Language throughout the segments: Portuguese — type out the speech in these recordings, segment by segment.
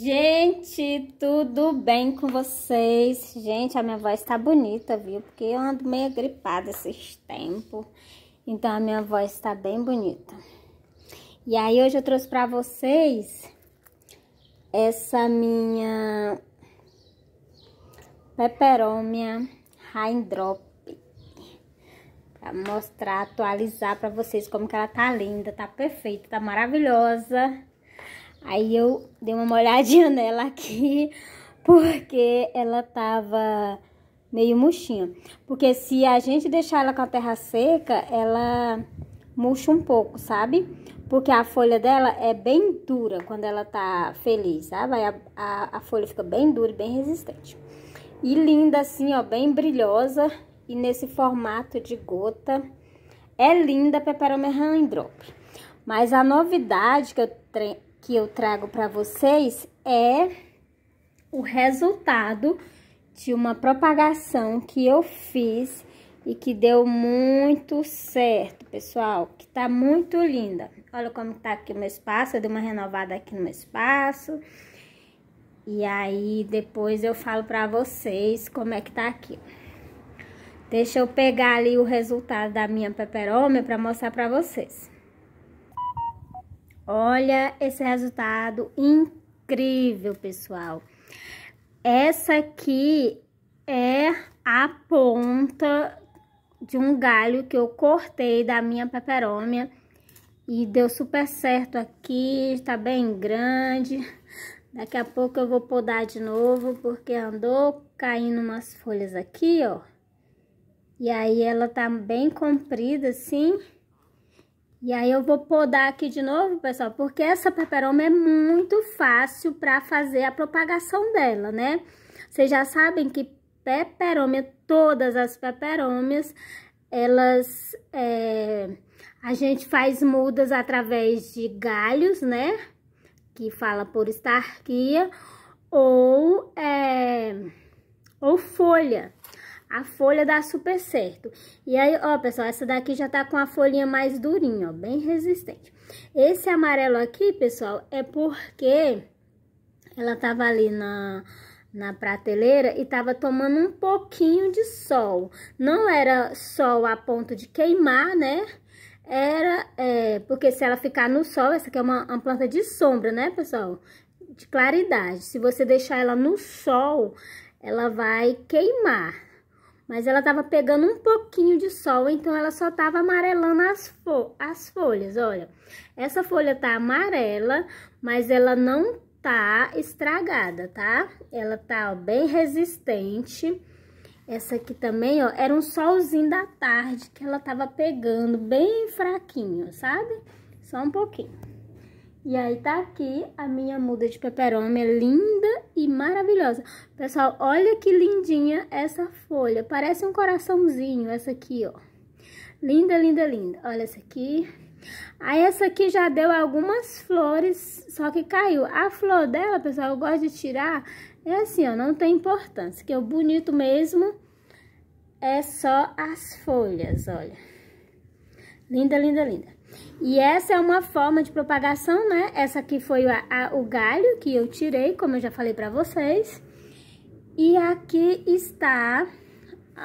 Gente, tudo bem com vocês? Gente, a minha voz tá bonita, viu? Porque eu ando meio gripada esses tempos. Então a minha voz tá bem bonita. E aí hoje eu trouxe pra vocês essa minha peperômia Raindrop para mostrar, atualizar para vocês como que ela tá linda, tá perfeita, tá maravilhosa. Aí eu dei uma olhadinha nela aqui, porque ela tava meio murchinha. Porque se a gente deixar ela com a terra seca, ela murcha um pouco, sabe? Porque a folha dela é bem dura quando ela tá feliz, sabe? A, a, a folha fica bem dura e bem resistente. E linda assim, ó, bem brilhosa. E nesse formato de gota. É linda a Peperomia Raindrop. Mas a novidade que eu que eu trago para vocês é o resultado de uma propagação que eu fiz e que deu muito certo, pessoal, que tá muito linda. Olha como tá aqui o meu espaço, eu dei uma renovada aqui no meu espaço. E aí, depois eu falo pra vocês como é que tá aqui. Deixa eu pegar ali o resultado da minha peperômia pra mostrar pra vocês. Olha esse resultado incrível, pessoal. Essa aqui é a ponta de um galho que eu cortei da minha peperômia. E deu super certo aqui, tá bem grande. Daqui a pouco eu vou podar de novo, porque andou caindo umas folhas aqui, ó. E aí ela tá bem comprida assim. E aí eu vou podar aqui de novo, pessoal, porque essa peperoma é muito fácil para fazer a propagação dela, né? Vocês já sabem que peperômia, todas as peperômias, elas... É, a gente faz mudas através de galhos, né? Que fala por estarquia, ou, é, ou folha a folha dá super certo. E aí, ó, pessoal, essa daqui já tá com a folhinha mais durinha, ó, bem resistente. Esse amarelo aqui, pessoal, é porque ela tava ali na, na prateleira e tava tomando um pouquinho de sol. Não era sol a ponto de queimar, né? Era, é, porque se ela ficar no sol, essa aqui é uma, uma planta de sombra, né, pessoal? De claridade. Se você deixar ela no sol, ela vai queimar, mas ela tava pegando um pouquinho de sol, então ela só tava amarelando as, fo as folhas, olha. Essa folha tá amarela, mas ela não tá estragada, tá? Ela tá ó, bem resistente. Essa aqui também, ó, era um solzinho da tarde que ela tava pegando, bem fraquinho, sabe? Só um pouquinho. E aí tá aqui a minha muda de peperômia linda e maravilhosa. Pessoal, olha que lindinha essa folha. Parece um coraçãozinho essa aqui, ó. Linda, linda, linda. Olha essa aqui. Aí essa aqui já deu algumas flores, só que caiu. A flor dela, pessoal, eu gosto de tirar. É assim, ó, não tem importância. Que o bonito mesmo é só as folhas, olha. Linda, linda, linda. E essa é uma forma de propagação, né? Essa aqui foi a, a, o galho que eu tirei, como eu já falei pra vocês. E aqui está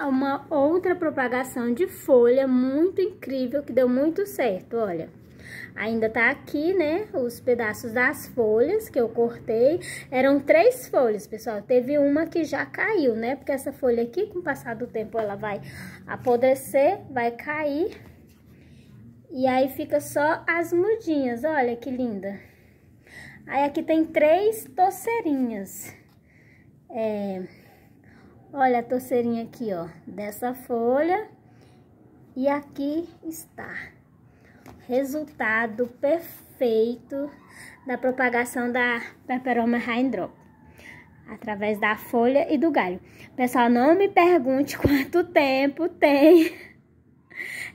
uma outra propagação de folha muito incrível, que deu muito certo, olha. Ainda tá aqui, né, os pedaços das folhas que eu cortei. Eram três folhas, pessoal. Teve uma que já caiu, né, porque essa folha aqui, com o passar do tempo, ela vai apodrecer, vai cair e aí fica só as mudinhas, olha que linda. Aí aqui tem três torceirinhas. É, olha a torceirinha aqui, ó, dessa folha. E aqui está. Resultado perfeito da propagação da Peperoma Raindrop. Através da folha e do galho. Pessoal, não me pergunte quanto tempo tem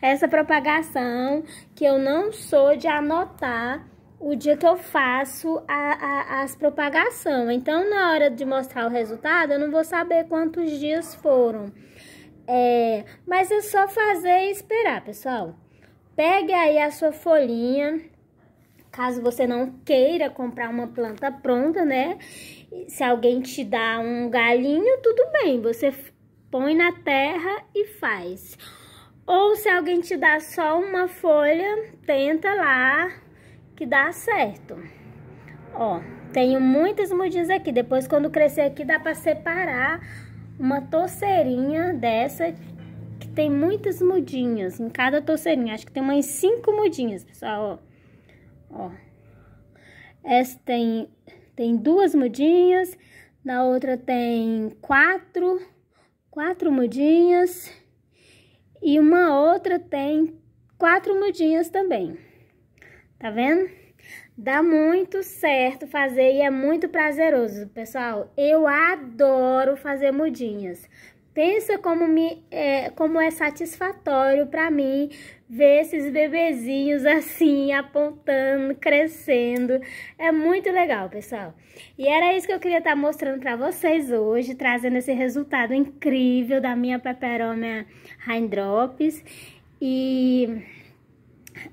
essa propagação que eu não sou de anotar o dia que eu faço a, a, as propagação. Então, na hora de mostrar o resultado, eu não vou saber quantos dias foram. É, mas é só fazer e esperar, pessoal. Pegue aí a sua folhinha, caso você não queira comprar uma planta pronta, né? Se alguém te dá um galinho, tudo bem, você põe na terra e faz. Ou se alguém te dá só uma folha, tenta lá que dá certo. Ó, tenho muitas mudinhas aqui. Depois, quando crescer aqui, dá pra separar uma torceirinha dessa que tem muitas mudinhas em cada torceirinha. Acho que tem umas cinco mudinhas, pessoal, ó. Ó. Essa tem, tem duas mudinhas, na outra tem quatro, quatro mudinhas. E uma outra tem quatro mudinhas também. Tá vendo? Dá muito certo fazer e é muito prazeroso, pessoal. Eu adoro fazer mudinhas. Pensa como, me, é, como é satisfatório para mim ver esses bebezinhos assim, apontando, crescendo. É muito legal, pessoal. E era isso que eu queria estar tá mostrando para vocês hoje, trazendo esse resultado incrível da minha peperomia Raindrops. E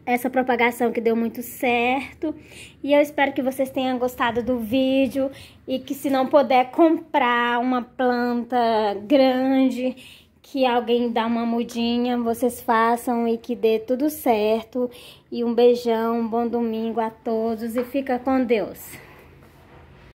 essa propagação que deu muito certo. E eu espero que vocês tenham gostado do vídeo e que se não puder comprar uma planta grande que alguém dá uma mudinha, vocês façam e que dê tudo certo. E um beijão, um bom domingo a todos e fica com Deus.